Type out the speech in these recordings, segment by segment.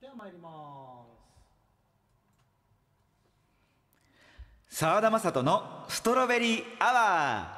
では参ります沢田雅人のストロベリーアワー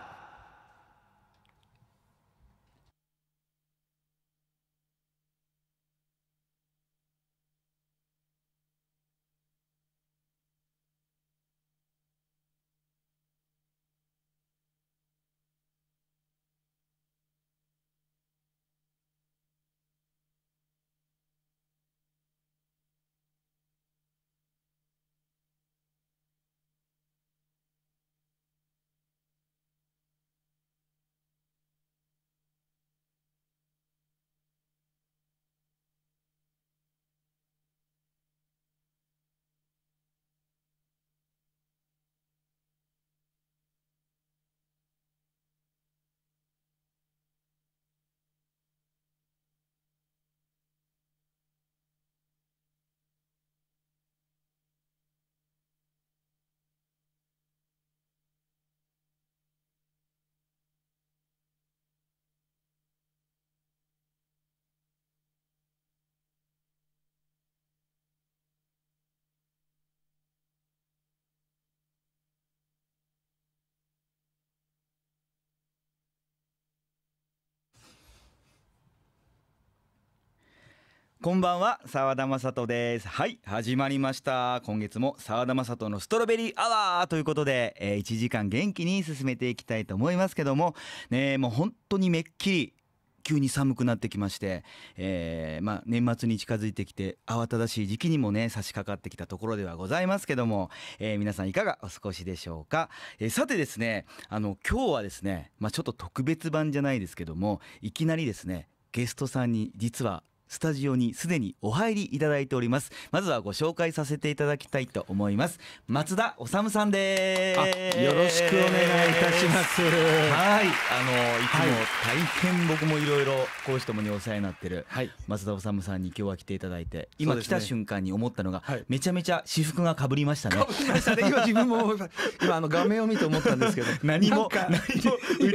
こんばんは沢田雅人ですはい始まりました今月も澤田雅人のストロベリーアワーということで、えー、1時間元気に進めていきたいと思いますけどもねもう本当にめっきり急に寒くなってきまして、えー、まあ、年末に近づいてきて慌ただしい時期にもね差し掛かってきたところではございますけども、えー、皆さんいかがお過ごしでしょうか、えー、さてですねあの今日はですね、まあ、ちょっと特別版じゃないですけどもいきなりですねゲストさんに実はスタジオにすでにお入りいただいておりますまずはご紹介させていただきたいと思います松田治さんですよろしくお願いいたしますはいあのいつも大変僕もいろいろ講師ともにお世話になってる、はい、松田治さんに今日は来ていただいて今来た瞬間に思ったのが、はい、めちゃめちゃ私服が被りましたねかぶりましたね今自分も今あの画面を見て思ったんですけど 何も何も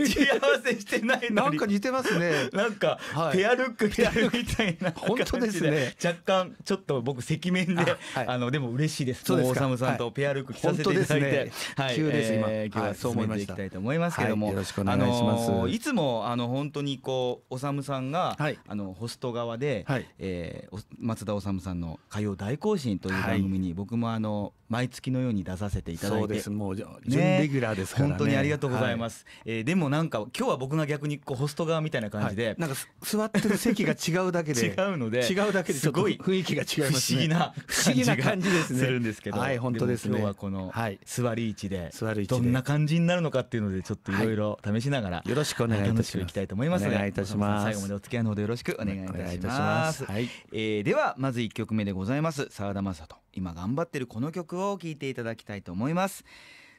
打ち合わせしてないのになんか似てますねなんか、はい、ペアルック着てるみたいな本当ですね若干ちょっと僕赤面であのでも嬉しいです大沢さんとペアルック着させていただいて急です今今日は進めていきたいと思いますけどもよろしくお願いしますいつもあの本当にこうおさむさんがあのホスト側でえ松田おさむさんの火曜大行進という番組に僕もあの毎月のように出させていただいてもう準レギュラーです本当にありがとうございますえでもなんか今日は僕が逆にこうホスト側みたいな感じでなんか座ってる席が違うだけで うので違うだけですごい雰囲気が違います不思議な不思議な感じですねするんですけどはい本当ですね今日はこの座り位置でどんな感じになるのかっていうのでちょっといろいろ試しながらよろしくお願いいたしますいきたいと思いますが最後までお付き合いのほどよろしくお願いいたしますはいえではまず一曲目でございます澤田雅人今頑張ってるこの曲を聞いていただきたいと思います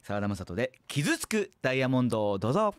澤田雅人で傷つくダイヤモンドをどうぞ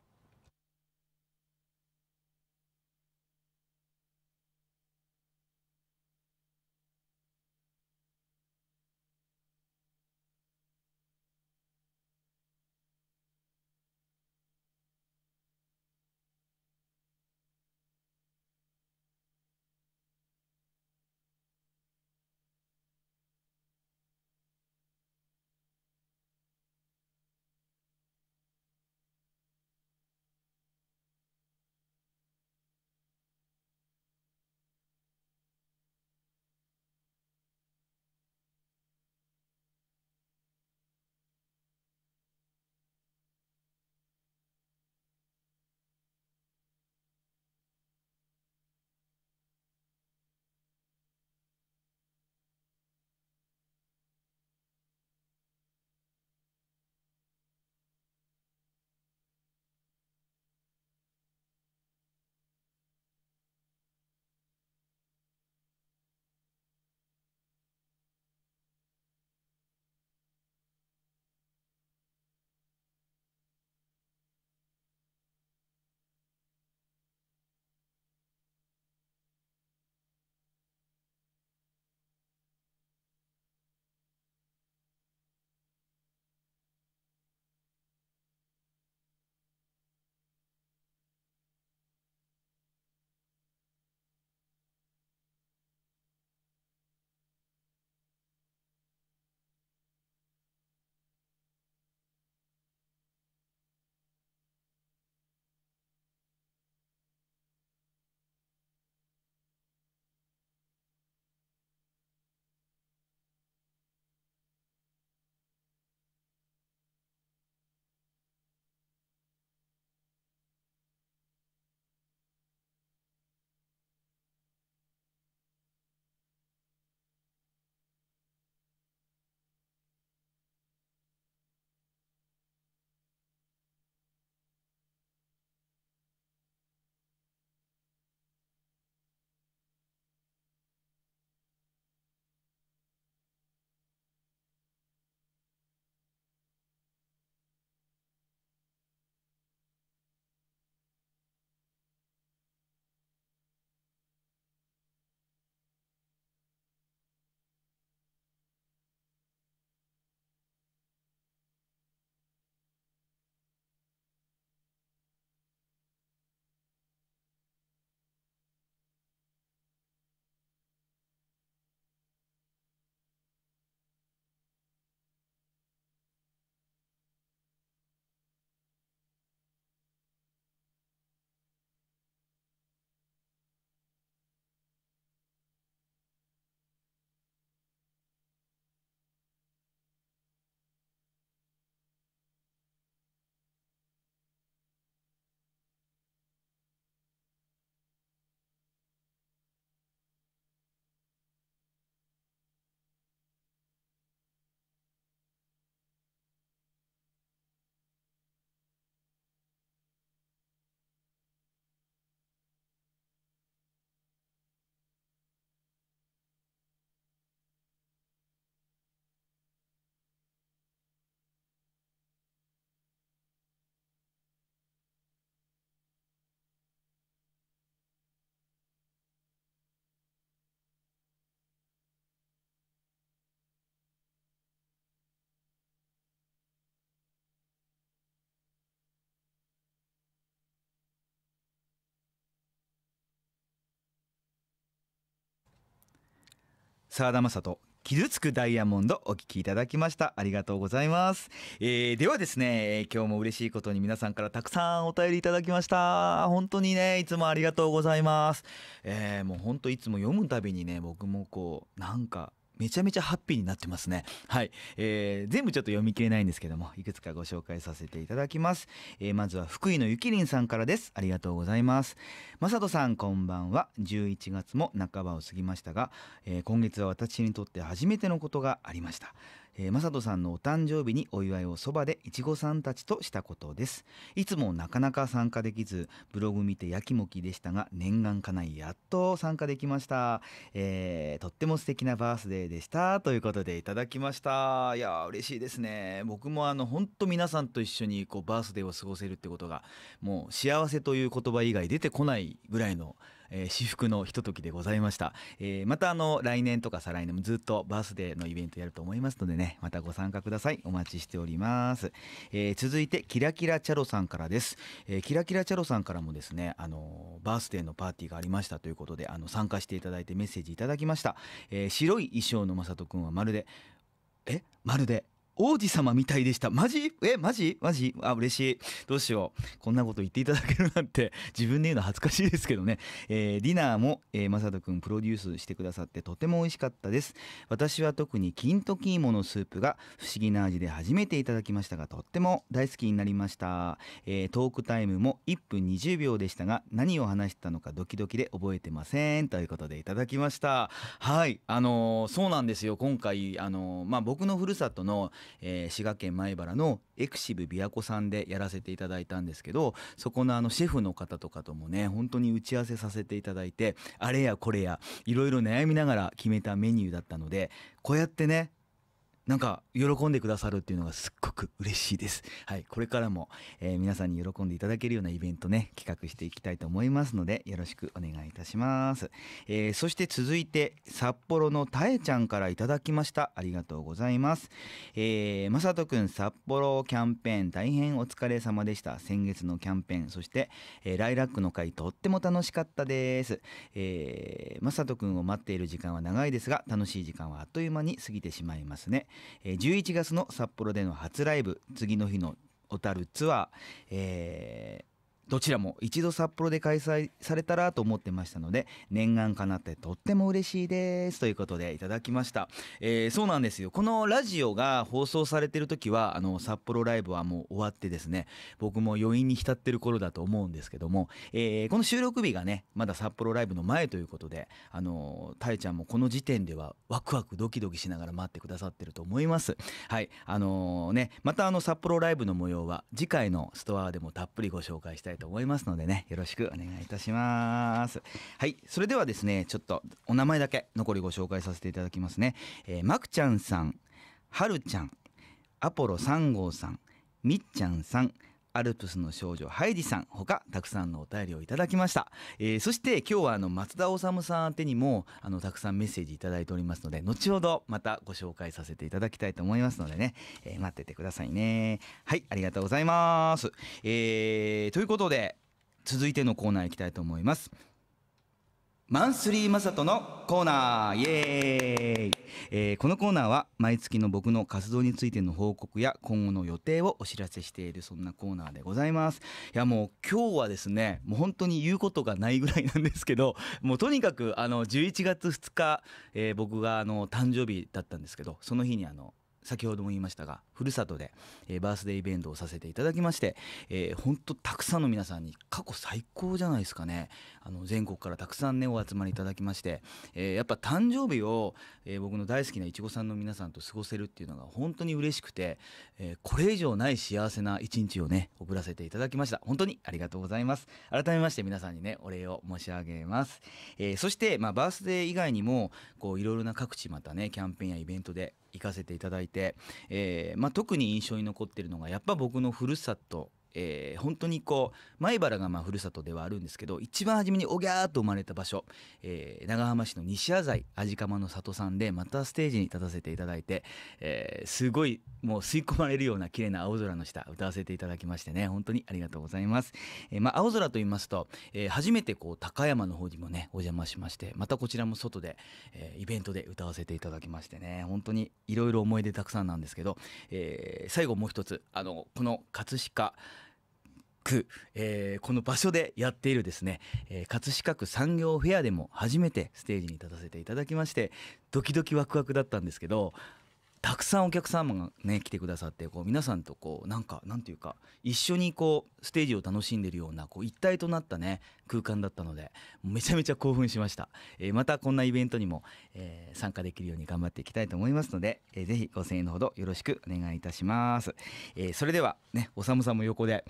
沢田雅人傷つくダイヤモンドお聞きいただきましたありがとうございます、えー、ではですね今日も嬉しいことに皆さんからたくさんお便りいただきました本当にねいつもありがとうございます、えー、もう本当いつも読むたびにね僕もこうなんかめちゃめちゃハッピーになってますね。はい。えー、全部ちょっと読み切れないんですけども、いくつかご紹介させていただきます。えー、まずは福井のゆきりんさんからです。ありがとうございます。まさとさん、こんばんは。11月も半ばを過ぎましたが、えー、今月は私にとって初めてのことがありました。えー、正人さんのお誕生日にお祝いをそばでいちごさんたちとしたことですいつもなかなか参加できずブログ見てやきもきでしたが念願かないやっと参加できました、えー、とっても素敵なバースデーでしたということでいただきましたいや嬉しいですね僕もあの本当皆さんと一緒にこうバースデーを過ごせるってことがもう幸せという言葉以外出てこないぐらいのえー、至福のひとときでございました、えー、またあの来年とか再来年もずっとバースデーのイベントやると思いますのでねまたご参加くださいお待ちしております、えー、続いてキラキラチャロさんからです、えキラキラチャロさんからもですねあのバースデーのパーティーがありましたということであの参加していただいてメッセージいただきました、え白い衣装のまさとくんはまるでえまるで王子様みたいでしたマジえマジマジあ嬉しいどうしようこんなこと言っていただけるなんて 自分で言うの恥ずかしいですけどね、えー、ディナーも、えー、マサト君プロデュースしてくださってとても美味しかったです私は特に金時芋のスープが不思議な味で初めていただきましたがとっても大好きになりました、えー、トークタイムも1分20秒でしたが何を話したのかドキドキで覚えてませんということでいただきましたはいあのー、そうなんですよ今回あのー、まあ僕のふるさとのえー、滋賀県米原のエクシブ琵琶湖さんでやらせていただいたんですけどそこのあのシェフの方とかともね本当に打ち合わせさせていただいてあれやこれやいろいろ悩みながら決めたメニューだったのでこうやってねなんか喜んでくださるっていうのがすっごく嬉しいです。はい、これからも、えー、皆さんに喜んでいただけるようなイベントね、企画していきたいと思いますので、よろしくお願いいたします。えー、そして続いて、札幌のたえちゃんからいただきました。ありがとうございます。えー、まさとくん、札幌キャンペーン、大変お疲れ様でした。先月のキャンペーン、そして、えー、ライラックの会、とっても楽しかったです。えー、まさとくんを待っている時間は長いですが、楽しい時間はあっという間に過ぎてしまいますね。えー、11月の札幌での初ライブ次の日の小樽ツアー、えーどちらも一度札幌で開催されたらと思ってましたので念願かなってとっても嬉しいですということでいただきました、えー、そうなんですよこのラジオが放送されてる時はあの札幌ライブはもう終わってですね僕も余韻に浸ってる頃だと思うんですけども、えー、この収録日がねまだ札幌ライブの前ということであのたいちゃんもこの時点ではワクワクドキドキしながら待ってくださってると思いますはいあのー、ねまたあの札幌ライブの模様は次回のストアでもたっぷりご紹介したいと思いますのでねよろしくお願いいたしますはいそれではですねちょっとお名前だけ残りご紹介させていただきますね、えー、まくちゃんさんはるちゃんアポロ3号さんみっちゃんさんアルプスの少女ハイディさん他たくさんのお便りをいただきました、えー、そして今日はあの松田修さん宛にもあのたくさんメッセージ頂いておりますので後ほどまたご紹介させていただきたいと思いますのでね、えー、待っててくださいねはいありがとうございます、えー、ということで続いてのコーナー行きたいと思いますマンスリーマサトのコーナーイエーイ、えー、このコーナーは毎月の僕の活動についての報告や今後の予定をお知らせしているそんなコーナーでございますいやもう今日はですねもう本当に言うことがないぐらいなんですけどもうとにかくあの11月2日、えー、僕があの誕生日だったんですけどその日にあの先ほども言いましたがふるさとで、えー、バースデーイベントをさせていただきまして、えー、ほんとたくさんの皆さんに過去最高じゃないですかねあの全国からたくさんねお集まりいただきまして、えー、やっぱ誕生日を、えー、僕の大好きないちごさんの皆さんと過ごせるっていうのが本当に嬉しくて、えー、これ以上ない幸せな一日をね送らせていただきました本当にありがとうございます改めまして皆さんにねお礼を申し上げます、えー、そして、まあ、バースデー以外にもこういろいろな各地またねキャンペーンやイベントで行かせていただいて、えーままあ、特に印象に残ってるのがやっぱ僕のふるさとえー、本当にこう米原がまあふるさとではあるんですけど一番初めにおぎゃーと生まれた場所、えー、長浜市の西麻布味釜の里さんでまたステージに立たせていただいて、えー、すごいもう吸い込まれるような綺麗な青空の下歌わせていただきましてね本当にありがとうございます、えー、まあ青空と言いますと、えー、初めてこう高山の方にもねお邪魔しましてまたこちらも外で、えー、イベントで歌わせていただきましてね本当にいろいろ思い出たくさんなんですけど、えー、最後もう一つあのこの葛飾く、えー、この場所でやっているですね、えー、葛飾区産業フェアでも初めてステージに立たせていただきましてドキドキワクワクだったんですけどたくさんお客様がね来てくださってこう皆さんとこうなんかなんていうか一緒にこうステージを楽しんでるようなこう一体となったね空間だったのでめちゃめちゃ興奮しました、えー、またこんなイベントにも、え参加できるように頑張っていきたいと思いますので、えー、ぜひご声援のほどよろしくお願いいたします、えー、それではねおさむさんも横で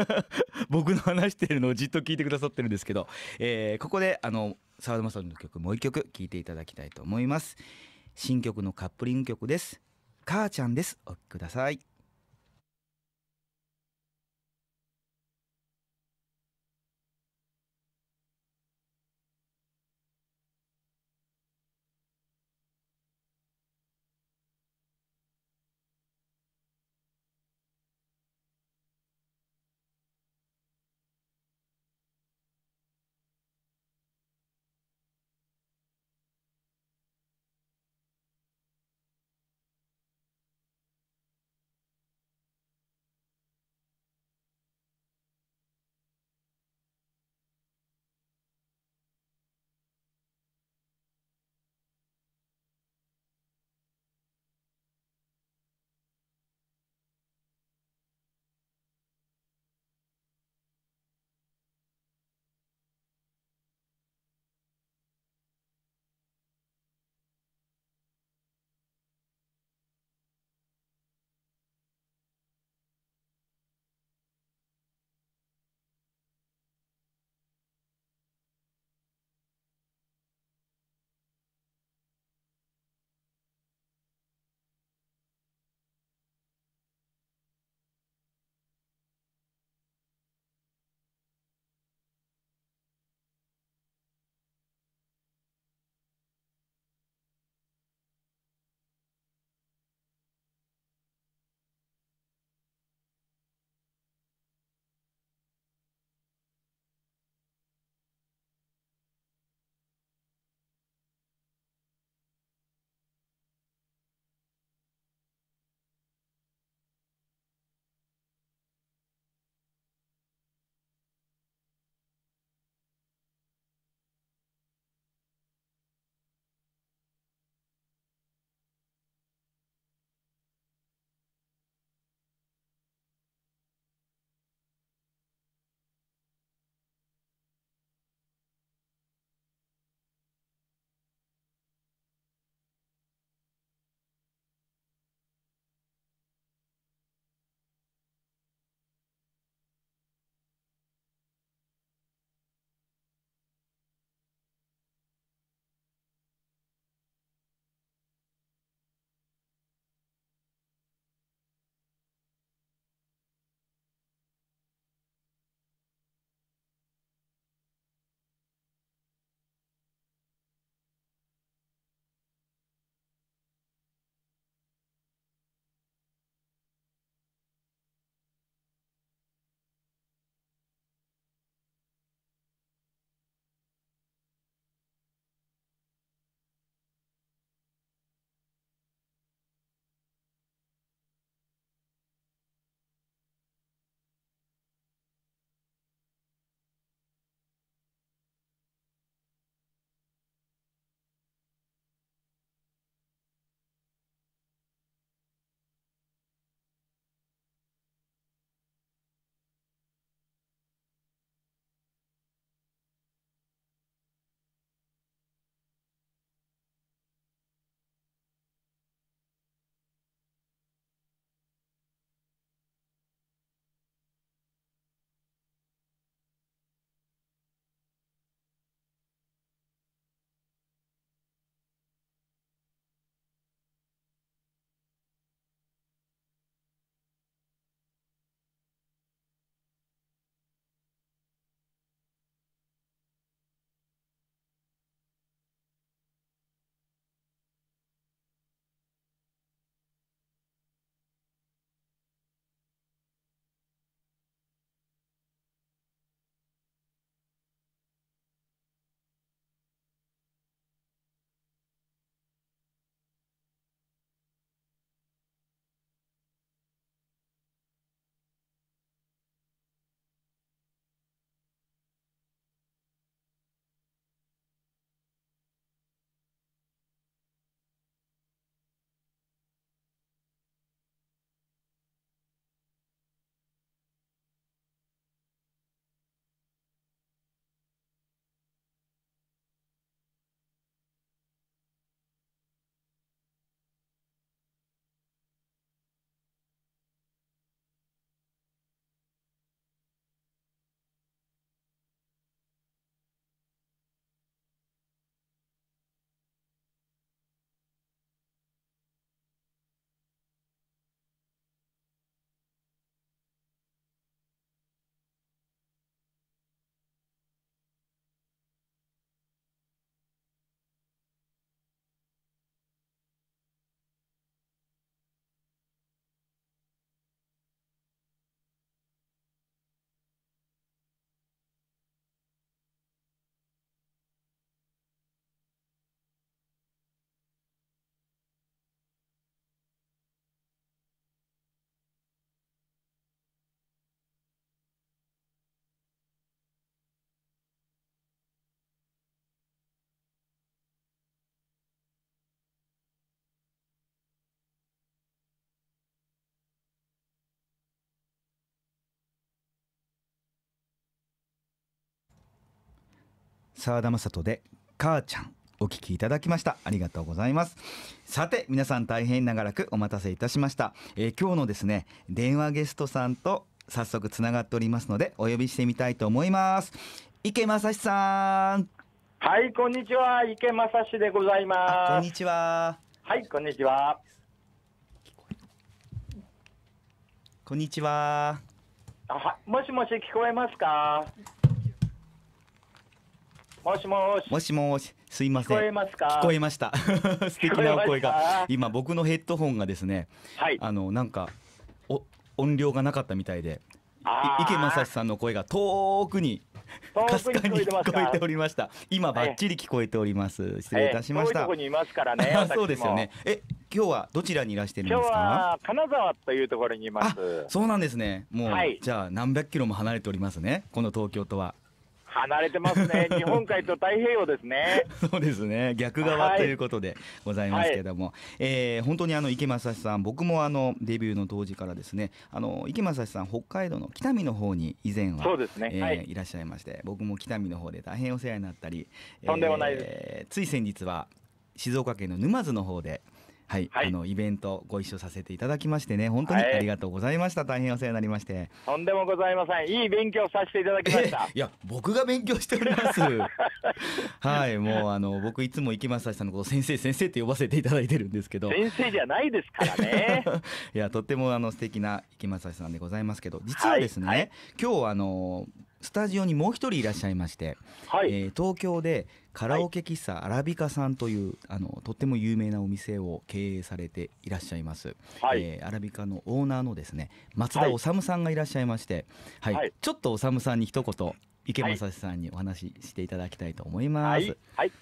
僕の話しているのをじっと聞いてくださってるんですけど、えー、ここであの澤田正人の曲もう一曲聴いていただきたいと思います。新曲のカップリング曲です。母ちゃんです。お聴きください。沢田雅人で母ちゃんお聞きいただきましたありがとうございますさて皆さん大変長らくお待たせいたしました、えー、今日のですね電話ゲストさんと早速つながっておりますのでお呼びしてみたいと思います池正史さんはいこんにちは池正史でございますこんにちははいこんにちはこんにちはあもしもし聞こえますかもしもし。もしもし。すいません。聞こえますか。聞こえました。素敵なお声が。今僕のヘッドホンがですね。はい。あのなんかお音量がなかったみたいで。い池正さんの声が遠くにかすかに聞こえておりました。今バッチリ聞こえております。失礼いたしました。遠いとこにいますからね。そうですよね。え、今日はどちらにいらしてるんですか。金沢というところにいます。そうなんですね。もう、はい、じゃあ何百キロも離れておりますね。この東京とは。離れてますね、日本海と太平洋ですね。そうですね、逆側ということでございますけども、はい、えー、本当にあの池正さん、僕もあのデビューの当時からですね、あの池正さん、北海道の北見の方に以前はそうですね、えーはい、いらっしゃいまして、僕も北見の方で大変お世話になったり、とんでもないです。えー、つい先日は静岡県の沼津の方ではい、はい、あのイベントご一緒させていただきましてね本当にありがとうございました、はい、大変お世話になりましてとんでもございませんいい勉強させていただきました いや僕が勉強しております はいもうあの僕いつも池松さんのこと先生先生って呼ばせていただいてるんですけど先生じゃないですからね いやとってもあの素敵な池松さんでございますけど実はですね、はい、今日あのスタジオにもう一人いらっしゃいまして、はい、えー、東京でカラオケ喫茶アラビカさんという、あのとっても有名なお店を経営されていらっしゃいます、はいえー、アラビカのオーナーのですね松田修さんがいらっしゃいまして、はい、はい、ちょっと修さんに一言池正さんにお話ししていただきたいと思います。はい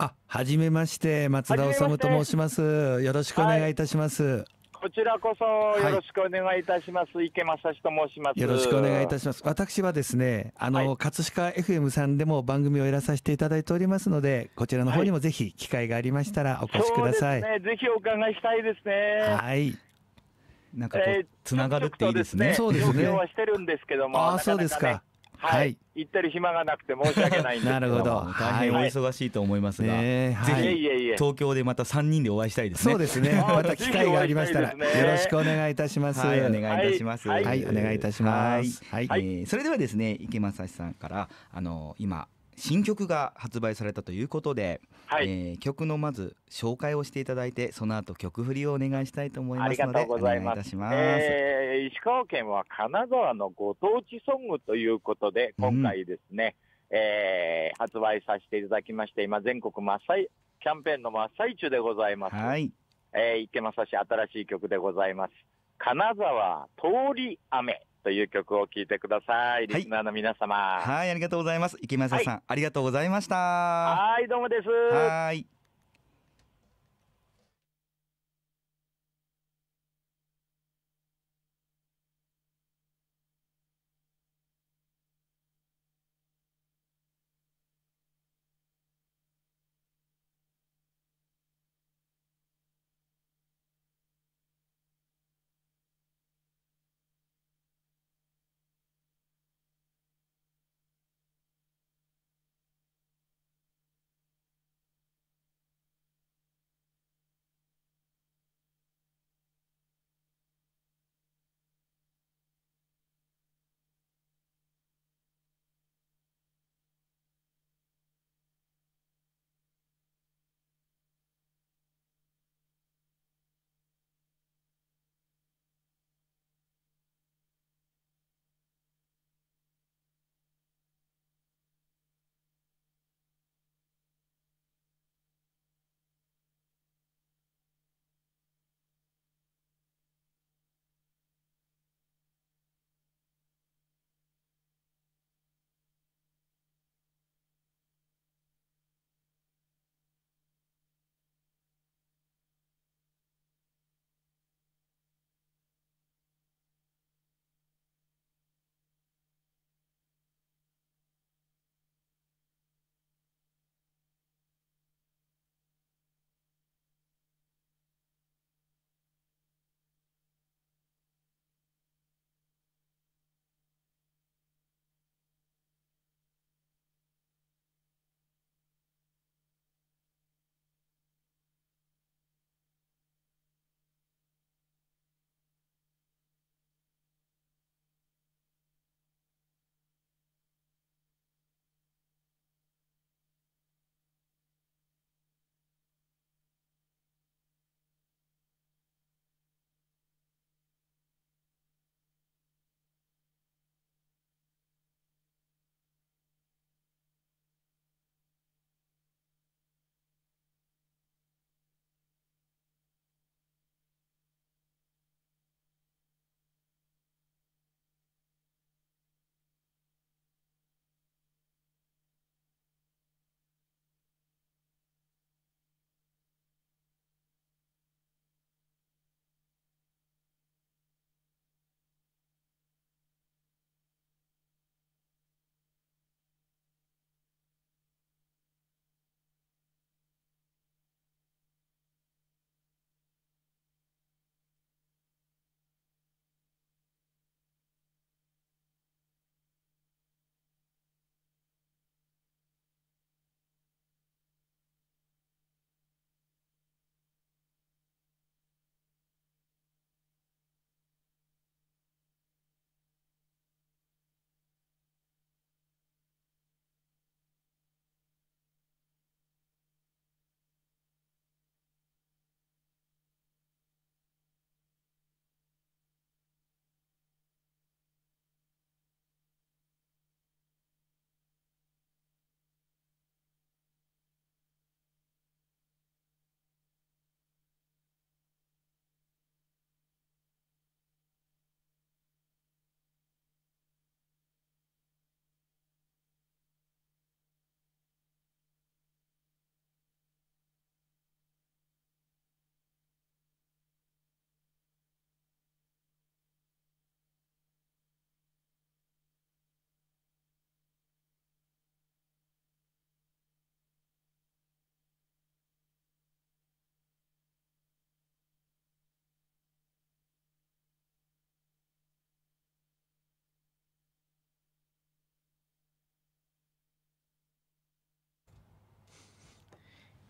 あ、はじめまして、松田修と申します。よろしくお願いいたします。こちらこそよろしくお願いいたします、はい、池正史と申しますよろしくお願いいたします私はですねあの、はい、葛飾 FM さんでも番組をやらさせていただいておりますのでこちらの方にもぜひ機会がありましたらお越しください、はい、ね、ぜひお伺いしたいですねはいなんかこう、えー、つながるっていいですね、そうですねはしてるんですけどもあそうですかはい、行ってる暇がなくて申し訳ないんです なるほど大変お忙しいと思いますが、はい、ねぜひ東京でまた3人でお会いしたいですねそうですね また機会がありましたらよろしくお願いいたします、はい、お願いいたしますはい、はい、お願いいたしますはい、はい、えー、それではですね池正さんからあの今新曲が発売されたということで、はい、えー、曲のまず紹介をしていただいてその後曲振りをお願いしたいと思いますのでお願いいたします、えー、石川県は金沢のご当地ソングということで今回ですね、うん、えー、発売させていただきまして今全国真っ最キャンペーンの真っ最中でございます、はいえー、池正氏新しい曲でございます金沢通り雨という曲を聴いてください。リスナーの皆様。はい、ありがとうございます。池正さん、はい、ありがとうございました。はい、どうもです。はい。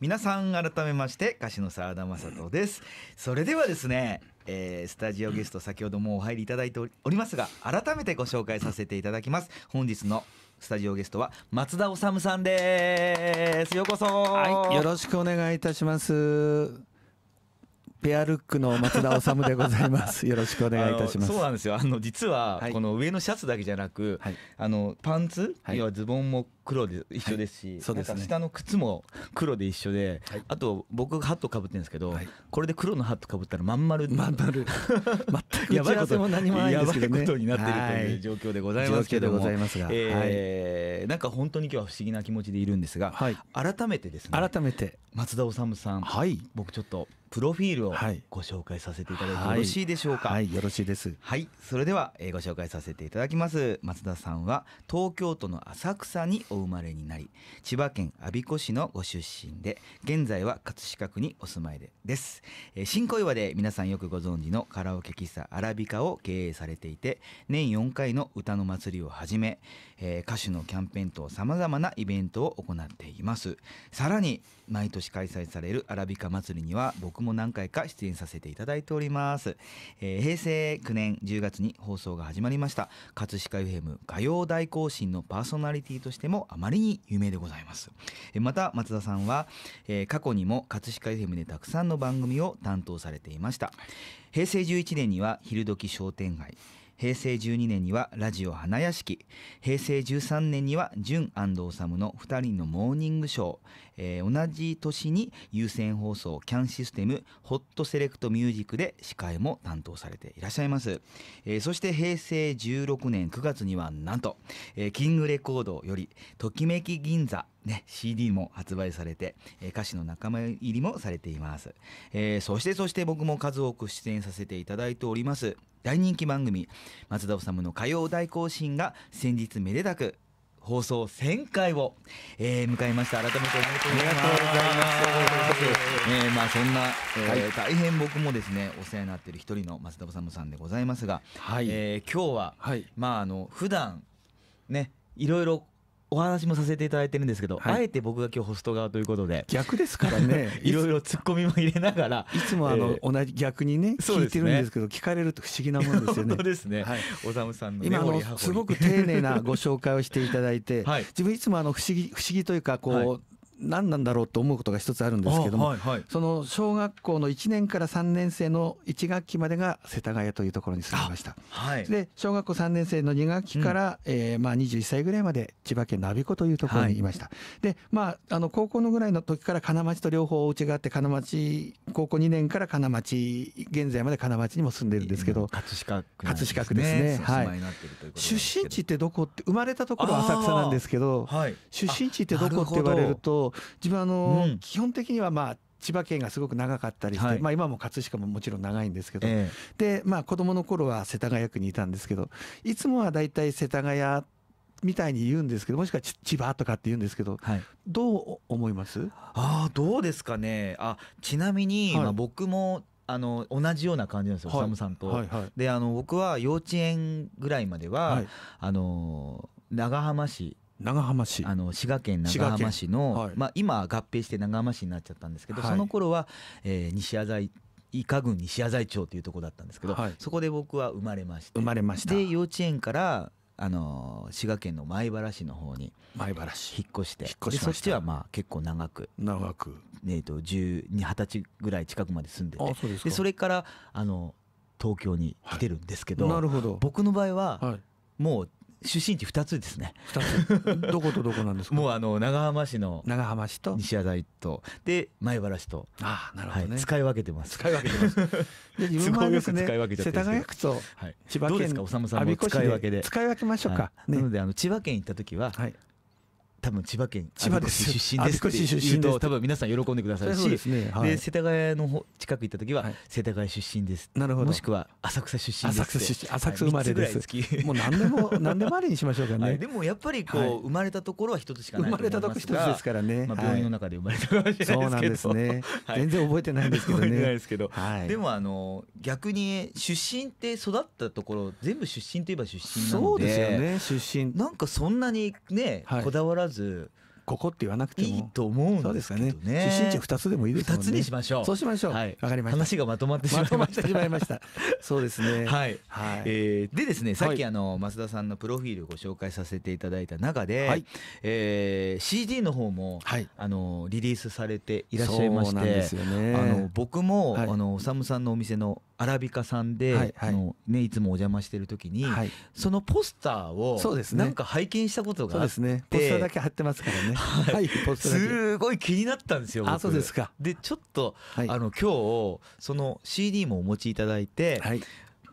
皆さん改めまして歌手の澤田雅人ですそれではですね、えー、スタジオゲスト先ほどもお入りいただいておりますが改めてご紹介させていただきます本日のスタジオゲストは松田治さんですようこそ、はい、よろしくお願いいたしますペアルックの松田治でございます。よろしくお願いいたします。そうなんですよ。あの実はこの上のシャツだけじゃなく、はい、あのパンツ、はい、要はズボンも黒で一緒ですし、はいすね、下の靴も黒で一緒で、はい、あと僕ハットかぶってるんですけど、はい、これで黒のハットかぶったらまん丸まん丸 全く打ち合も何もないですけど、ね、やばいことになってるという状況でございますけども、えなんか本当に今日は不思議な気持ちでいるんですが、改めてですね改めて松田治さん、はい、僕ちょっとプロフィールをご紹介させていただいて、はい、よろしいでしょうか、はい、はい、よろしいですはいそれでは、えー、ご紹介させていただきます松田さんは東京都の浅草にお生まれになり千葉県我孫子市のご出身で現在は葛飾区にお住まいでです、えー、新小岩で皆さんよくご存知のカラオケ喫茶アラビカを経営されていて年4回の歌の祭りをはじめ、えー、歌手のキャンペーンとさまざまなイベントを行っていますさらに毎年開催されるアラビカ祭りには僕も何回か出演させていただいております、えー、平成9年10月に放送が始まりました葛飾 FM 歌謡大行進のパーソナリティとしてもあまりに有名でございますまた松田さんは、えー、過去にも葛飾 FM でたくさんの番組を担当されていました平成11年には昼時商店街平成12年にはラジオ花屋敷、平成13年には淳治の2人のモーニングショー、えー、同じ年に有線放送キャンシステムホットセレクトミュージックで司会も担当されていらっしゃいます。えー、そして平成16年9月にはなんと、えー、キングレコードよりときめき銀座ね、CD も発売されて、え歌手の仲間入りもされています、えー、そしてそして僕も数多く出演させていただいております大人気番組松田治の歌謡大行進が先日めでたく放送1000回を、えー、迎えました改めておめでとうございますえー、まあそんな、えー、大変僕もですねお世話になっている一人の松田治さんでございますが、はい、えー、今日は、はい、まああの普段ねいろいろお話もさせていただいてるんですけど、はい、あえて僕が今日ホスト側ということで逆ですからね いろいろツッコミも入れながらいつもあの、えー、同じ逆にね聞いてるんですけど、ね、聞かれると不思議なもんですよね。本当ですね、はい、おさむさんの、ね、今のすごく丁寧なご紹介をしていただいて、はい、自分いつもあの不思議不思議というかこう、はい、何なんだろうと思うことが一つあるんですけども、はいはい、その小学校の1年から3年生の1学期までが世田谷というところに住みました、はい、で小学校3年生の2学期から、うん、えー、まあ、21歳ぐらいまで千葉県の我孫子というところにいました、はい、で、まあ、あの高校のぐらいの時から金町と両方お家があって金町高校2年から金町現在まで金町にも住んでるんですけど葛飾区、ね、葛飾区ですね、はい、出身地ってどこって生まれたところは浅草なんですけど、出身地ってどこって言われると自分あの、うん、基本的にはまあ千葉県がすごく長かったりして、はい、まあ、今も葛飾ももちろん長いんですけど、えー、で、まあ、子供の頃は世田谷区にいたんですけどいつもは大体世田谷みたいに言うんですけどもしくは千葉とかって言うんですけど、はい、どう思いますあどうですかねあちなみに、まあ、僕もあの同じような感じなんですよ、はい、さんと。はいはい、であの僕は幼稚園ぐらいまでは、はい、あの長浜市長浜市あの滋賀県長浜市の、はい、まあ、今合併して長浜市になっちゃったんですけど、はい、その頃は、えー、西麻井、伊賀郡西麻井町というとこだったんですけど、はい、そこで僕は生まれまして生まれましたで幼稚園からあの滋賀県の米原市の方に前原市引っ越してでそっちはまあ結構長く長く、えー、と二十歳ぐらい近くまで住んでてそでそれからあの東京に来てるんですけど、なるほど僕の場合は、もう出身地二つですね2つどことどこなんですかもうあの長浜市の長浜市と西新井とで前原市とああなるほど、ねはい、使い分けてます使い分けてますで自分はですね世田谷区と千葉県、はい、どうですかおさむさんも使い分けで使い分けましょうか、はいなのであの千葉県行った時は、はい、多分千葉県千葉出身ですって言うと多分皆さん喜んでくださるしで世田谷の近く行った時は世田谷出身ですなるほどもしくは浅草出身です浅草生まれですもう何でも 何でもありにしましょうかねでもやっぱりこう生まれたところは一つしかない生まれたとこ一つですからね病院の中で生まれたかもしれないですけど全然覚えてないんですけどねでもあの逆に出身って育ったところ全部出身といえば出身なのでそうですよね出身なんかそんなにねこだわらずわずここって言わなくていいと思うんですけどね。出身地二つでもいいですもんね。二つにしましょう。そうしましょう。はい。わかりました。話がまとまってしまいました。ままましたそうですね。はい。はい。えー、でですね、さっきあの、増田さんのプロフィールをご紹介させていただいた中で、はい、えー、CD の方も、はい、あのリリースされていらっしゃいまして、そうなんですよね。あの僕も、はい、あのサムさんのお店のアラビカさんで、はいはい、のね、いつもお邪魔してる時に、はい、そのポスターをそうです、ね、なんか拝見したことがあって、ね、ポスターだけ貼ってますからね、はい、すごい気になったんですよあそうですかでちょっと、はい、あの今日その CD もお持ちいただいて、はい、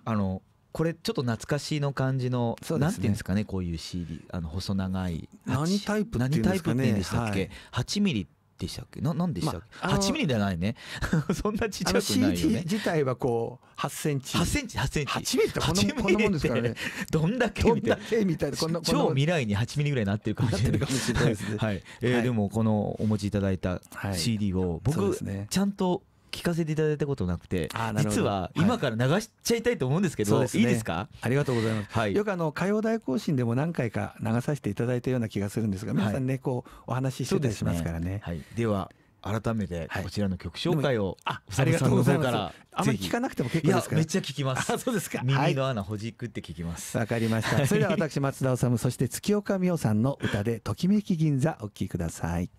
あのこれちょっと懐かしいの感じの、ね、なんていうんですかねこういう CD あの細長い何タイプ何タイプって言うんでしたっけ、はい、8ミリっでしたっけななんでしたっけ、まあ、ミリじゃないね そんなちっちゃくないよね自体はこう八センチ八センチ八センチ8ミリってこんなもんですからねどんだけみたいな超未来に八ミリぐらいなってるかもしれないですねはい、えー、はい、でもこのお持ちいただいた CD を、僕、ちゃんと聞かせていただいたことなくて実は今から流しちゃいたいと思うんですけど、はい、いいですかありがとうございます、はい、よくあの歌謡大行進でも何回か流させていただいたような気がするんですが皆さんね、はい、こうお話ししてたりしますからね。はい、では改めてこちらの曲紹介を、はい、あありがとうございますあまり聞かなくても結構ですからめっちゃ聞きますそうですか耳の穴ほじくって聞きますわ、はい、かりましたそれでは私松田治そして月岡美桜さんの歌でときめき銀座お聴きください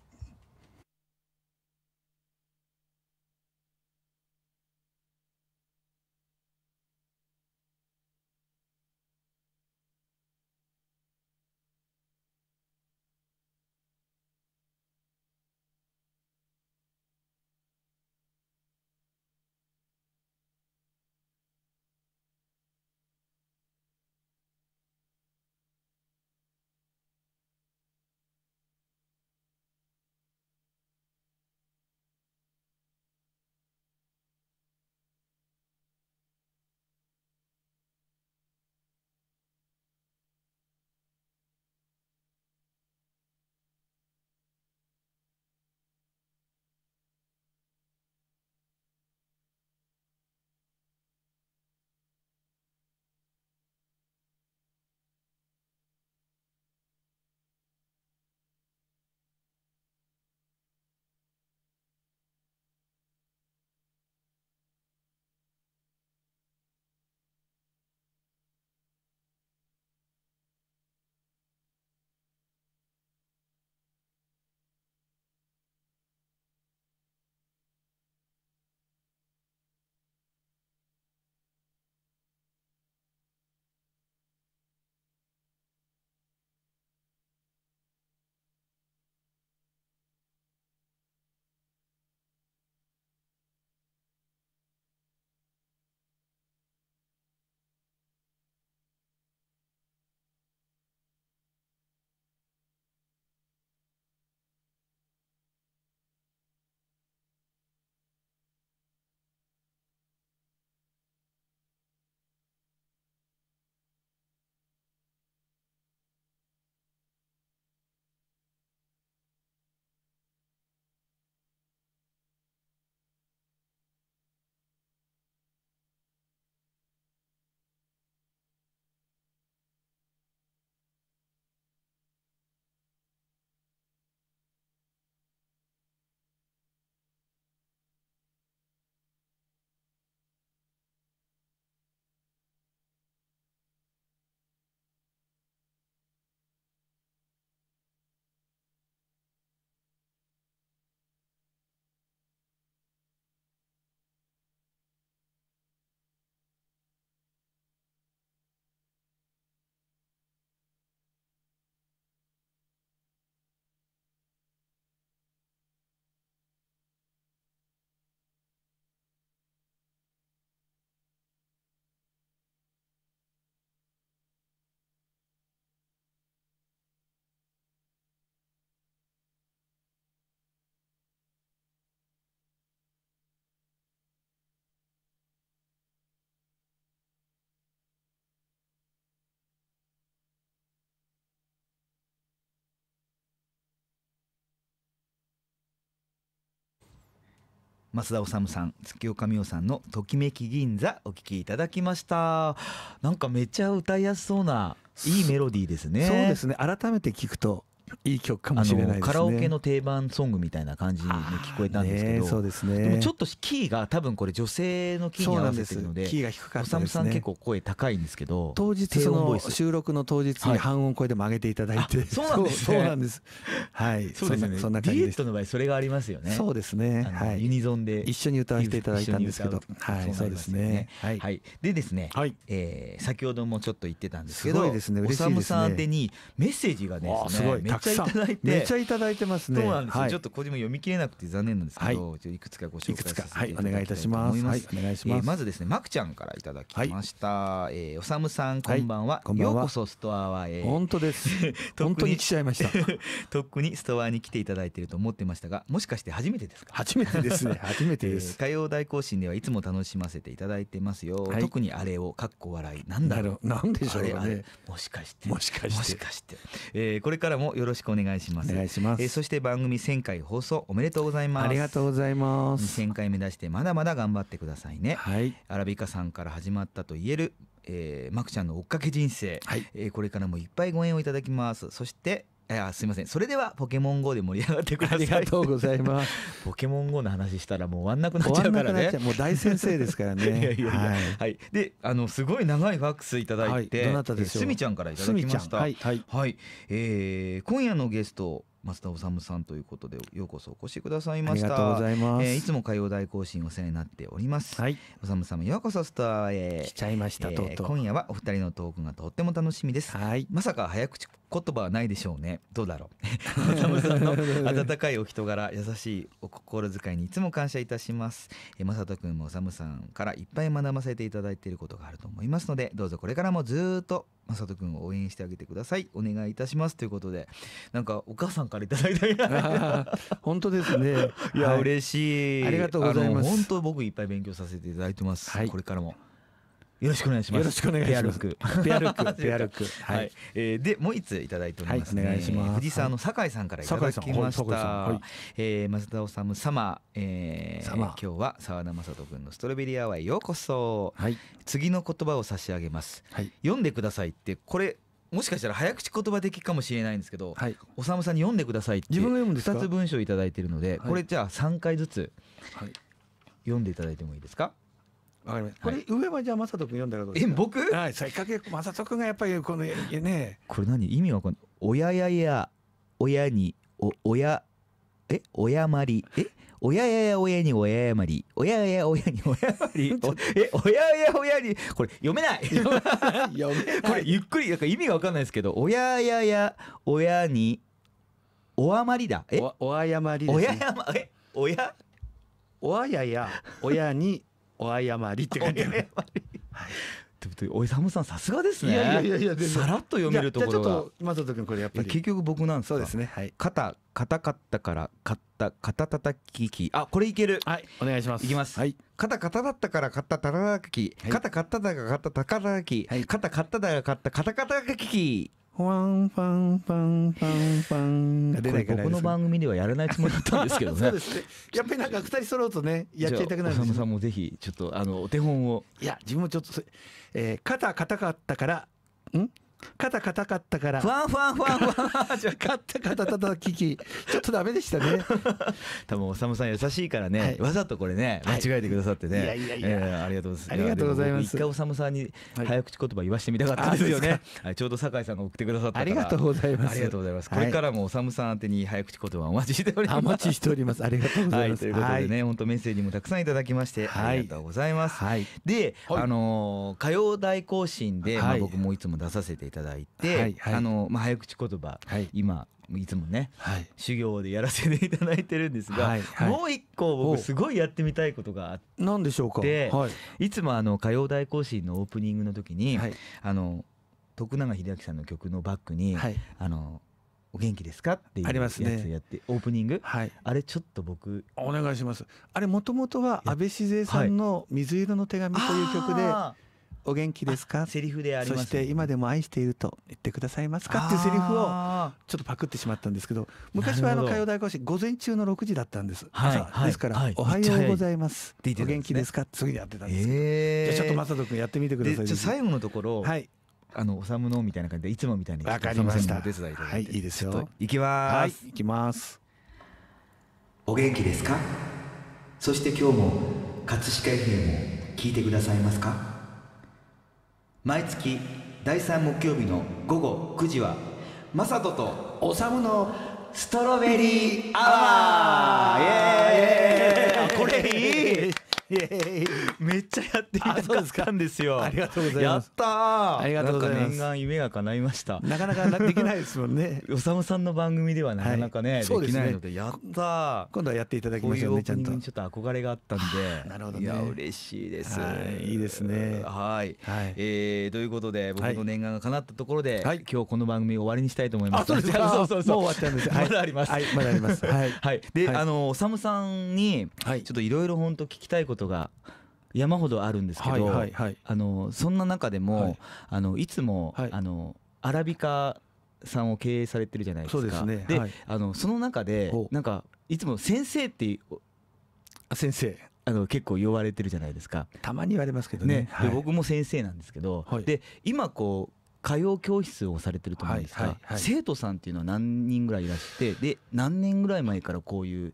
増田治さん月岡美桜さんの「ときめき銀座」お聴きいただきましたなんかめっちゃ歌いやすそうないいメロディーですねそうですね改めて聞くといい曲かもしれない、ね、カラオケの定番ソングみたいな感じに聞こえたんですけど、そうですね、でもちょっとキーが多分これ女性のキーに合わせてるのでキーが低かったで、ね、さん結構声高いんですけど当日その収録の当日に半音声でも上げていただいて、はい、そうなんです、ね、そうなんですはいそうですねそんな感じディエットの場合それがありますよねそうですねはいユニゾンで一緒に歌わせていただいたんですけどはいそうですねはいでですねえ先ほどもちょっと言ってたんですけどおさむさん宛にメッセージがですねめちゃいただいてめちゃいただいてますねそうなんですよ、ちょっとこれも読み切れなくて残念なんですけど、はい、いくつかご紹介させていただきたいと思います、はい、お願いします、まずですねまくちゃんからいただきました、はい、えー、おさむさんこんばんは、はい、ようこそストアは、本当です 本当に来ちゃいましたとっくにストアに来ていただいていると思ってましたがもしかして初めてですか初めてですね 初めてです、えー、火曜大行進ではいつも楽しませていただいてますよ、はい、特にあれをかっこ笑いなんだろうなんでしょうねもしかしてもしかしてもしかして、えー、これからもよろしくお願いしますお願いします、えー、そして番組1000回放送おめでとうございますありがとうございます2000回目指してまだまだ頑張ってくださいねはいアラビカさんから始まったと言えるえー、マクちゃんの追っかけ人生、はい、えー、これからもいっぱいご縁をいただきますそしていやすみませんそれではポケモン GO で盛り上がってくださいありがとうございます ポケモン GO の話したらもう終わんなくなっちゃうからねもう大先生ですからね いやいや、はい、はい、であのすごい長いファックスいただいて、はい、どなたでしょうすみちゃんからいただきましたはい、はい、はい、えー、今夜のゲスト松田治さんということでようこそお越しくださいましたありがとうございます、えー、いつも火曜大行進お世話になっておりますはい治様ようこそスターへ来ちゃいました、えー、今夜はお二人のトークがとっても楽しみですはいまさか早口言葉はないでしょうねどうだろう治 さんの温かいお人柄優しいお心遣いにいつも感謝いたします正人君も治さんからいっぱい学ばせていただいていることがあると思いますのでどうぞこれからもずっとまさとくを応援してあげてくださいお願いいたしますということでなんかお母さんからいただいたみたいな本当ですね いや、はい、嬉しいありがとうございます本当僕いっぱい勉強させていただいてます、はい、これからもよろしくお願いします。よろしくお願いします。ペアルック、ペアルック、はい。えー、でもう一ついただいておりますね。はい、お願いします。藤沢の酒井さんからいただきました。はい、えー、松田治様、えー、今日は沢田正人君のストロベリーアワイへようこそ。はい。次の言葉を差し上げます。はい。読んでくださいってこれもしかしたら早口言葉的かもしれないんですけど、はい、おさむさんに読んでくださいって自分が読むんですか。二つ文章頂いているので、これじゃあ三回ずつ、はい、読んでいただいてもいいですか。はいわかりました。これ、上はじゃあ、さと君読んだらどうですか。え、僕。はい、せっかく、正人君がやっぱり、この、ね。これ、何、意味わかんない。親やや、親に、お、親。え、親まり。え。親やや親に親やまり、親やや親に親やまり、え、親やや親に、これ読めない これゆっくり、なんか意味がわかんないですけど、親やや親に、おあまりだ。えおあやまりです、ね。おやま、え、親おあやや親に、お誤りって感じ。おいさむさんさすがですね。いやいやいやさらっと読めるところが。まさと君これやっぱり結局僕なんそうですね。はい。肩肩かったから買った肩たたききあこれいける。はいお願いします。いきます。はい。肩肩だったから買ったたたき肩肩だが肩たかたき肩肩だが肩たた肩きファンファンファンファンファンが出ないから僕の番組ではやらないつもりだったんですけどねねやっぱりなんか二人揃うとねやっちゃいたくなるんですさんもぜひちょっとあのお手本をいや自分もちょっとえー、肩硬かったからん肩硬かったから。ふわんふわんふわんふわん。じゃかかたたたたきき。ちょっとダメでしたね。多分おさむさん優しいからね、はい、わざとこれね、間違えてくださってね。はい、いやいやいや、えー、ありがとうございます。ありがとうございます。一回おさむさんに早口言葉言わしてみたかったですよね。はい、ちょうど酒井さんが送ってくださったありがとうございます。ありがとうございます。これからもおさむさん宛てに早口言葉お待ちしております。お待ちしております。ありがとうございます。ということでね、本当メッセージもたくさんいただきまして、ありがとうございます。で、あのー、火曜大行進で、まあ僕もいつも出させていただいて、あのまあ、早口言葉、はい、今いつもね、はい、修行でやらせていただいてるんですが、はいはい、もう一個僕すごいやってみたいことがあって何でしょうか、はい、いつもあの歌謡大行進のオープニングの時に、はい、あの徳永英明さんの曲のバックに、はい、あのお元気ですかっていうやつやって、ね、オープニング、はい、あれちょっと僕お願いしますあれもともとは安倍静江さんの「水色の手紙」という曲で、はいお元気ですかセリフであります、ね、そして今でも愛していると言ってくださいますかっていうセリフをちょっとパクってしまったんですけど昔はあの火曜大講師午前中の6時だったんです、はい、朝、はい、ですから、はい、おはようございます」お元気ですか次にやってたんですえー、じゃちょっと正人君やってみてください最後のところ、はい、あのおさむのみたいな感じでいつもみたいにわかりましたお手伝いいただいて、はい、いいですよ行きます行きますお元気ですかそして今日も葛飾 FM を聞いてくださいますか毎月第3木曜日の午後9時は雅人と修のストロベリーアワーイエーイこれいいめっちゃやっていたかったんですよありがとうございますやったありがとうございます念願夢が叶いましたなかなかできないですもんね おさむさんの番組ではなかなかね、はい、できないので、ね、やった今度はやっていただきましょうねちゃんとちょっと憧れがあったんでなるほど、ね、いや嬉しいですいいですねはい、はい、えー、ということで僕の念願が叶ったところで、はい、今日この番組終わりにしたいと思います そうそうそうそうもう終わっちゃうんですまだありますはいまだありますはいであのおさむさんにちょっといろいろ本当聞きたいことことが山ほどあるんですけど、あのそんな中でも、はい、あのいつも、はい、あのアラビカさんを経営されてるじゃないですか。そうですね。で、はい、あのその中でなんかいつも先生って先生あの結構言われてるじゃないですか。たまに言われますけどね。ねはい、僕も先生なんですけど、はい、で今こう歌謡教室をされてると思うんですが、生徒さんっていうのは何人ぐらいいらしてで何年ぐらい前からこういう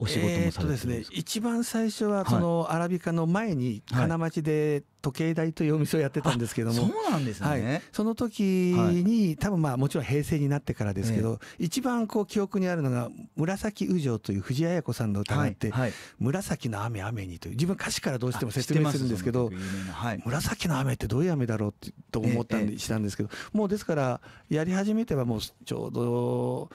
お仕事もされてるんですか、えー、ですね、一番最初はそのアラビカの前に金町で時計台というお店をやってたんですけども、はい、そうなんですね、はい、その時に、多分まあもちろん平成になってからですけど、えー、一番こう記憶にあるのが「紫雨情」という藤あや子さんの歌があって「紫の雨雨に」という自分歌詞からどうしても説明するんですけど「紫の雨ってどういう雨だろう?」と思ったんで、したんですけどもうですからやり始めてはもうちょうど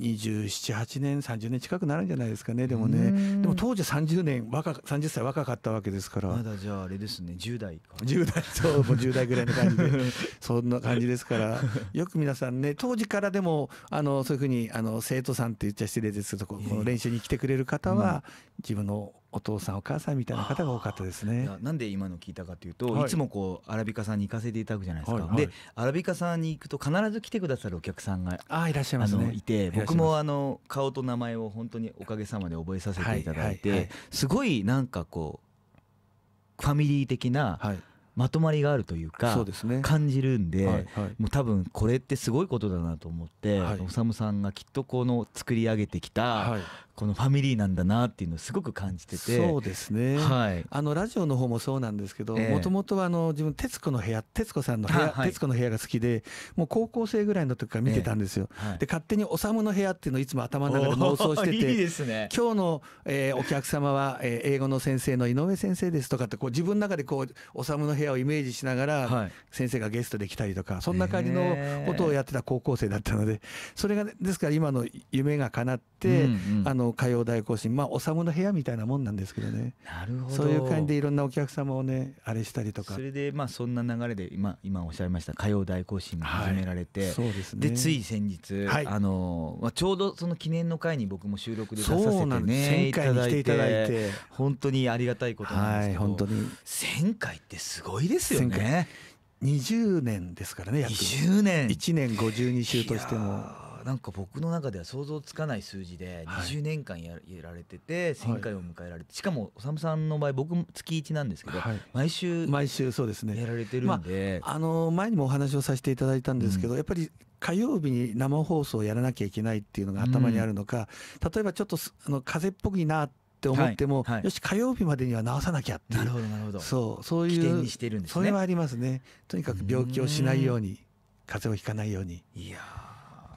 2728年30年近くなるんじゃないですかねでもねでも当時30年若30歳若かったわけですからまだじゃああれですね10代か10代そうもう10代ぐらいの感じで そんな感じですからよく皆さんね当時からでもあのそういうふうにあの生徒さんって言っちゃ失礼ですけどこの練習に来てくれる方は、自分のお父さんお母さんみたいな方が多かったですねなんで今の聞いたかというと、はい、いつもこうアラビカさんに行かせていただくじゃないですか、はいはい、でアラビカさんに行くと必ず来てくださるお客さんがあいらっしゃいます、ね、いて僕もあの顔と名前を本当におかげさまで覚えさせていただいて、はいはいはい、すごいなんかこうファミリー的な、まとまりがあるというか感じるんで、はいはい、もう多分これってすごいことだなと思って、はい、おさむさんがきっとこの作り上げてきたこのファミリーなんだなっていうのをすごく感じててそうですね、はい、あのラジオの方もそうなんですけどもともとはあの自分「徹子の部屋」徹子さんの部屋、徹子の部屋が好きでもう高校生ぐらいの時から見てたんですよ、えーはい、で勝手に「おさむの部屋」っていうのをいつも頭の中で妄想してていいです、ね、今日の、えー、お客様は、えー、英語の先生の井上先生ですとかってこう自分の中でこう「おさむの部屋」をイメージしながら、はい、先生がゲストで来たりとかそんな感じのことをやってた高校生だったのでそれが、ね、ですから今の夢が叶って、うんうん、あの歌謡大行進まあおさむの部屋みたいなもんなんですけどねなるほどそういう感じでいろんなお客様をねあれしたりとかそれでまあそんな流れで今今おっしゃいました歌謡大行進が始められて、はい、そうですね、でつい先日、はい、あのまあ、ちょうどその記念の会に僕も収録で出させてね1000回に来ていただいて本当にありがたいことなんですけど、はい、本当に1000回ってすごいですよね20年ですからね約20年1年52週としてもなんか僕の中では想像つかない数字で20年間やられてて1,000回を迎えられてしかもおさむさんの場合僕月1なんですけど毎週毎週そうですねやられてるんで、まあ、あの前にもお話をさせていただいたんですけど、うん、やっぱり火曜日に生放送をやらなきゃいけないっていうのが頭にあるのか、うん、例えばちょっとあの風邪っぽいなって思っても、はいはい、よし火曜日までには治さなきゃってなるほどなるほどそうそういう起点に、ね、それはありますねとにかく病気をしないように、風邪をひかないようにいやー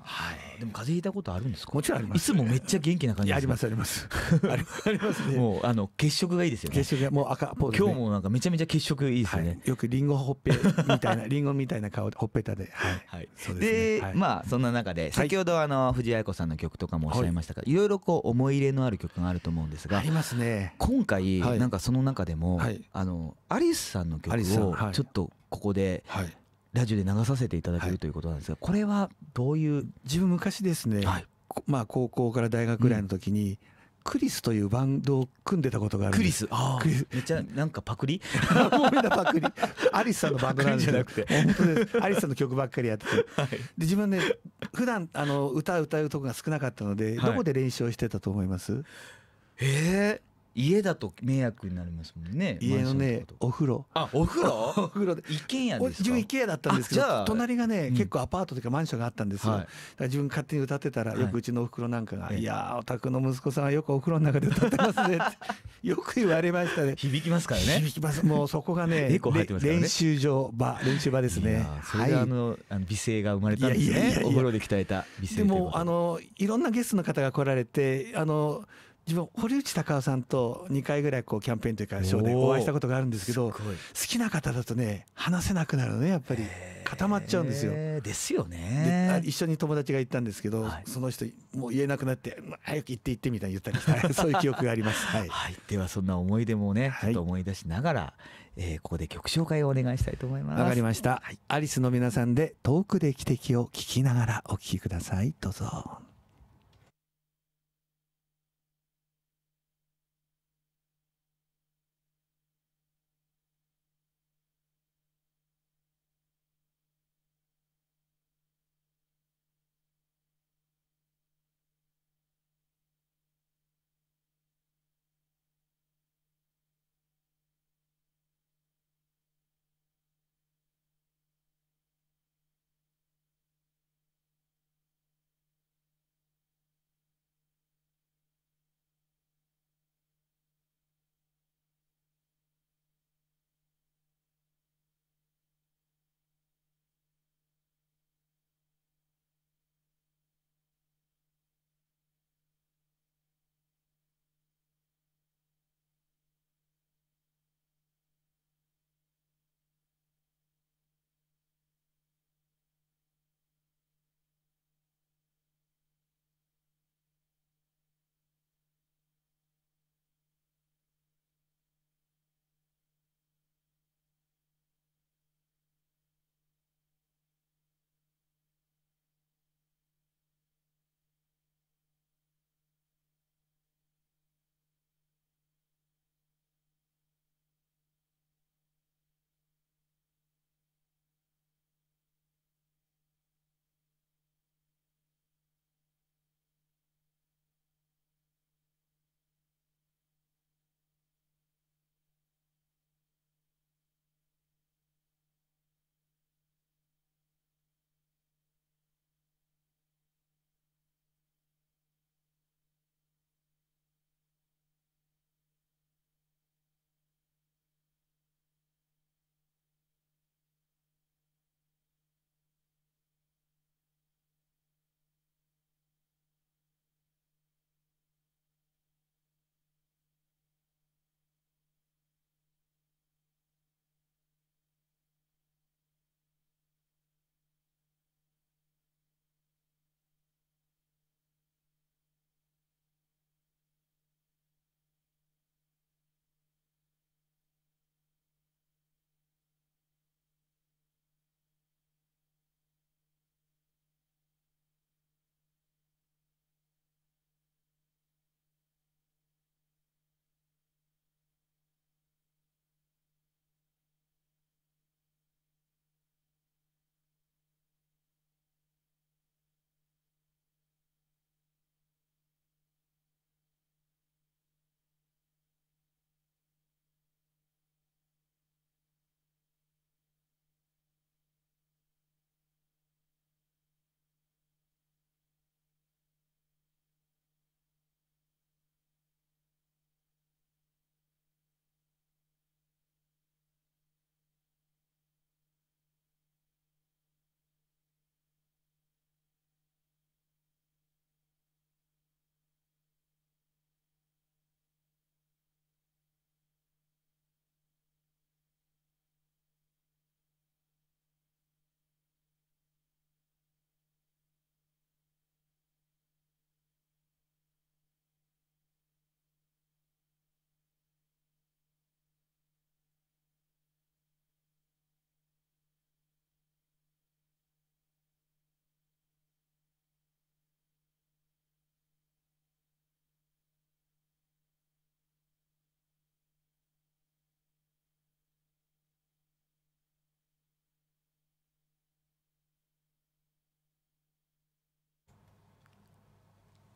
はい、でも風邪ひいたことあるんですかもちろんあります、いつもめっちゃ元気な感じですありますあります ありますねもうあの血色がいいですよね血色がもう赤っぽい、ね、今日もなんかめちゃめちゃ血色いいですよね、はい、よくリンゴほっぺみたいな リンゴみたいな顔でほっぺたではい、はい、そうですね、はい、まあそんな中で先ほどあの藤あや子さんの曲とかもおっしゃいましたが、はい、いろいろこう思い入れのある曲があると思うんですがありますね今回なんかその中でも、あのアリスさんの曲をちょっとここで、はいラジオで流させていただける、はい、ということなんですが、これはどういう自分昔ですね、はい、まあ高校から大学ぐらいの時に、うん、クリスというバンドを組んでたことがあるクリスああめっちゃなんかパクリもうみんなパクリアリスさんのバンドなんじゃなくて本当ですアリスさんの曲ばっかりやってて、はい、で自分ね普段あの歌歌うとこが少なかったので、どこで練習をしてたと思いますええー家だと迷惑になりますもんね家のねお風呂あお風呂 お風呂で一軒家です自分一軒家だったんですけど隣がね、うん、結構アパートというかマンションがあったんですよ、はい、だから自分勝手に歌ってたらよくうちのおふくろなんかが「はい、いやお宅の息子さんはよくお風呂の中で歌ってますね」って よく言われましたね響きますからね響きますもうそこがね ね、練習場場練習場ですねそれがあのはい、あの美声が生まれたんですねお風呂で鍛えた美声でもあのいろんなゲストの方が来られてあの自分堀内孝雄さんと2回ぐらいこうキャンペーンというかショーでお会いしたことがあるんですけど好きな方だとね話せなくなるねやっぱり固まっちゃうんですよ。ですよね。一緒に友達が行ったんですけど、はい、その人もう言えなくなって「早く行って行って」みたいに言ったりした そういう記憶があります。はい、はい、ではそんな思い出もね、ちょっと思い出しながら、えー、ここで曲紹介をお願いしたいと思います。わかりました、アリスの皆さんで「遠くで汽笛を聞きながらお聴きください」どうぞ。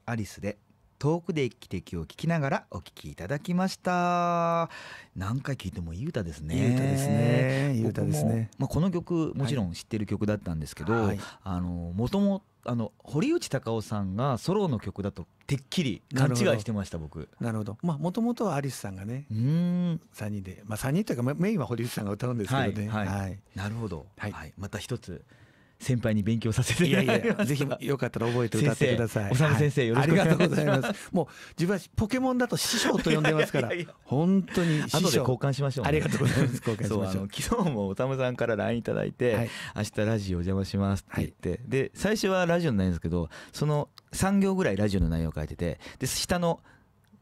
アリスで遠くで汽笛を聞きながらお聞きいただきました何回聞いてもいい歌ですねいい歌ですねいい歌ですねまあこの曲もちろん知ってる曲だったんですけど、はい、あの元もあの堀内孝雄さんがソロの曲だとてっきり勘違いしてました僕なるほどまあもともとはアリスさんがねうん3人でまあ三人というかメインは堀内さんが歌うんですけどね、はいはい、はい、なるほど、はい、はい、また一つ先輩に勉強させていただきまぜひよかったら覚えて歌ってください。おさ先生、よろしくお願いします。ありがとうございます。もう自分はポケモンだと師匠と呼んでますから、本当に後で交換しましょう、ありがとうございます。交換しましょう。昨日もおたむさんから LINE いただいて、明日ラジオお邪魔しますって言って、で最初はラジオの内容ですけど、その3行ぐらいラジオの内容を書いてて、で下の「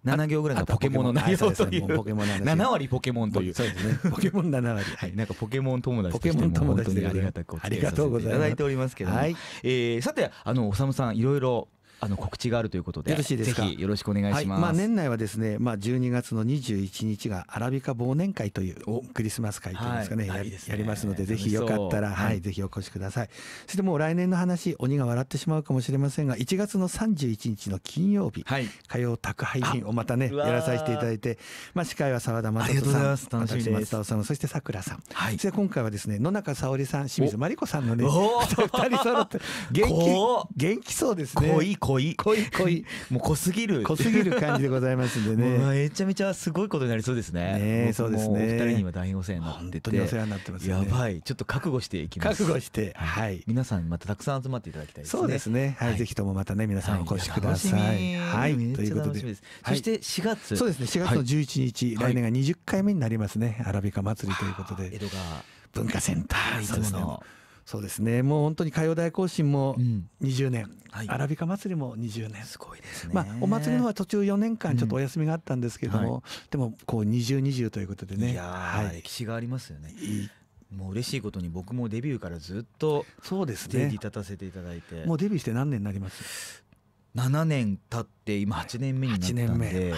7行ぐらいのポケモンの内容というう7割ポケモンというそうですねポケモン7割はいなんかポケモン友達としても本当にありがたくお付き合いさせていただいておりますけども、はいえー、さてあのおさむさんいろいろあの告知があるということでよろしいですかよろしくお願いします、はい、まあ、年内はですね、まあ、12月の21日がアラビカ忘年会というクリスマス会というんですかねはい、やり、ね、やりますのでぜひよかったら、はい、ぜひお越しくださいそしてもう来年の話鬼が笑ってしまうかもしれませんが1月の31日の金曜日、火曜宅配便をまたねやらさせていただいて、まあ、司会は澤田真人さん私松田さんそしてさくらさん、はい、そして今回はですね野中沙織さん清水真理子さんのね 二人揃って元気元気そうですね濃い濃濃い濃い濃いもう濃すぎる濃すぎる感じでございますんでね めちゃめちゃすごいことになりそうですねねそうですねお二人には大お世話になっててお世話になってます、ね、やばいちょっと覚悟していきます覚悟してはい皆さんまたたくさん集まっていただきたい、ね、そうですねはい、ぜひともまたね皆さんお越しくださいはいということでそして4月、はい、そうですね4月の11日、はい、来年が20回目になりますねアラビカ祭りということで江戸川文化センターいつものそうですねもう本当に火曜大行進も20年、うんはい、アラビカ祭りも20年すごいですね、まあ、お祭りのは途中4年間ちょっとお休みがあったんですけども、うんはい、でもこう2020ということでねいや、はい、歴史がありますよねもう嬉しいことに僕もデビューからずっとそうですね立たせていただいてもうデビューして何年になります7年経って今8年目になったんで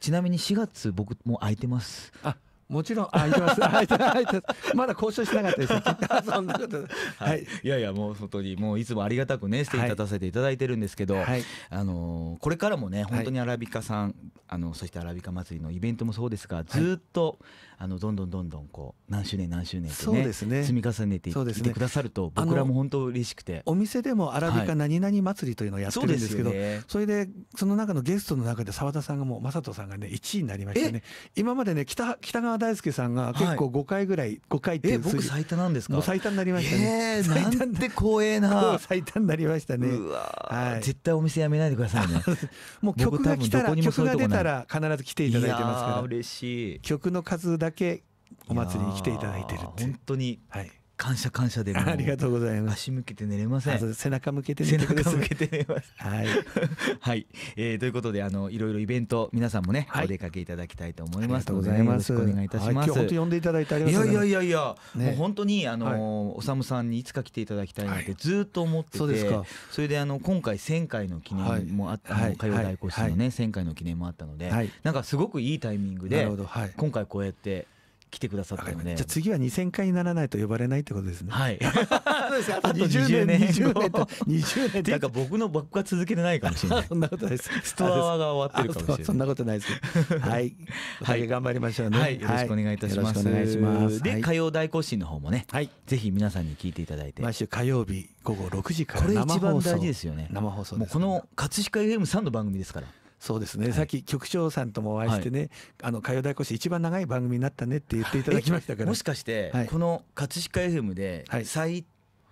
ちなみに4月僕も空いてますあもちろん、あ、います。あ、いた、いた。まだ交渉しなかったです。そんなこと。はい。いやいや、もう本当に、もういつもありがたくね、していただせていただいてるんですけど。はい、あのー、これからもね、本当にアラビカさん、はい、あの、そしてアラビカ祭りのイベントもそうですが、ずっと。あのどんどんどんどんこう何周年何周年うですね積み重ねていってくださると僕らも本当嬉しくてお店でもアラビカ何々祭りというのをやってるんですけど、それでその中のゲストの中で澤田さんがもう雅人さんがね1位になりましたね今までね北北川大輔さんが結構5回ぐらい、は回っていう僕最多なんですか最多になりましたね、えー、なんで光栄な最多になりましたね はい、絶対お店やめないでくださいね もう曲が来たら曲が出たら必ず来ていただいてますから嬉しい曲の数だだけお祭りに来ていただいてる本当に、はい、感謝感謝でありがとうございます足向けて寝れません背中向けて背中向けて寝ますはい、はい、えー、ということであのいろいろイベント皆さんもね、はい、お出かけいただきたいと思いますございますお願いいたします、はい、呼んでいただいてありがとういやいやいや、ね、もう本当にあの、はい、おさむさんにいつか来ていただきたいなってずっと思ってて、はい、そそれであの今回1000回の記念もあった、はい、火曜大講師のね、はい、1000回の記念もあったので、なんかすごくいいタイミングではい、今回こうやって来てくださったよね。じゃあ次は2000回にならないと呼ばれないってことですね。はい。そうですあと20年、20年と、20年なんか僕の僕っ続けてないかもしれない。そんなことないです。ストアが終わってるかもしれない。そんなことないです。はい。はい、頑張りましょうね。はい。よろしくお願いいたします。お願いします。で、火曜大行進の方もね、はい、ぜひ皆さんに聞いていただいて。毎週火曜日午後6時からこれ一番大事ですよね。生放送もうこの葛飾 FM3 の番組ですから。そうですね、はい、さっき局長さんともお会いしてね、はい、あの火曜大講師一番長い番組になったねって言っていただきましたからもしかして、この葛飾 FM で最、はい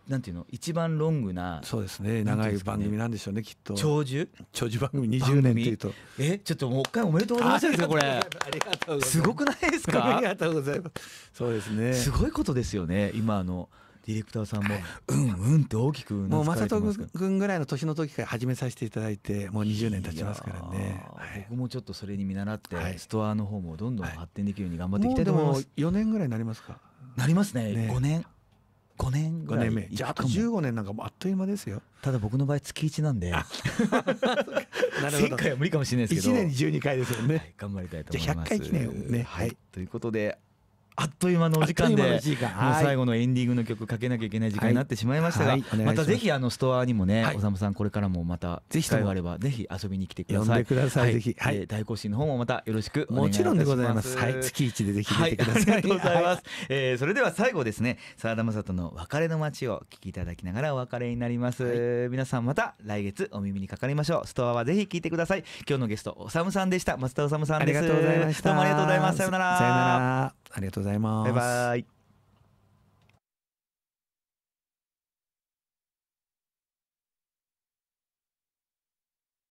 なんていうの一番ロングなそうですね長い番組なんでしょうねきっと長寿長寿番組20年っていうとえちょっともう一回おめでとうございますこれありがとうございますすごくないですか ありがとうございますそうですねすごいことですよね今あのディレクターさんも、はい、うんうんって大きくもう正人君ぐらいの年の時から始めさせていただいてもう20年経ちますからね、僕もちょっとそれに見習って、ストアの方もどんどん発展できるように頑張っていきたいと思います、は年ぐらいになりますかなりますねね5年5年ぐ年目じゃああと15年なんかもあっという間ですよただ僕の場合月1なんでなるほど1回は無理かもしれないですけど1年に12回ですよね、はい、頑張りたいと思いますじゃ100回記念ねはい、ということであっという間のお時間でもう最後のエンディングの曲かけなきゃいけない時間になってしまいましたが、またぜひあのストアにもね、おさむさんこれからもまた機会があればぜひ遊びに来てください。ぜひ、はい、大更新の方もまたよろしくもちろんでございます。はい、月一でぜひ出てください。ありがとうございます。えそれでは最後ですね、澤田正人の別れの街を聞きいただきながらお別れになります。皆さんまた来月お耳にかかりましょう。ストアはぜひ聞いてください。今日のゲストおさむさんでした。松田おさむさんありがとうございました。どうもありがとうございます。さよなら。さよなら。ありがとうございます。バイバイ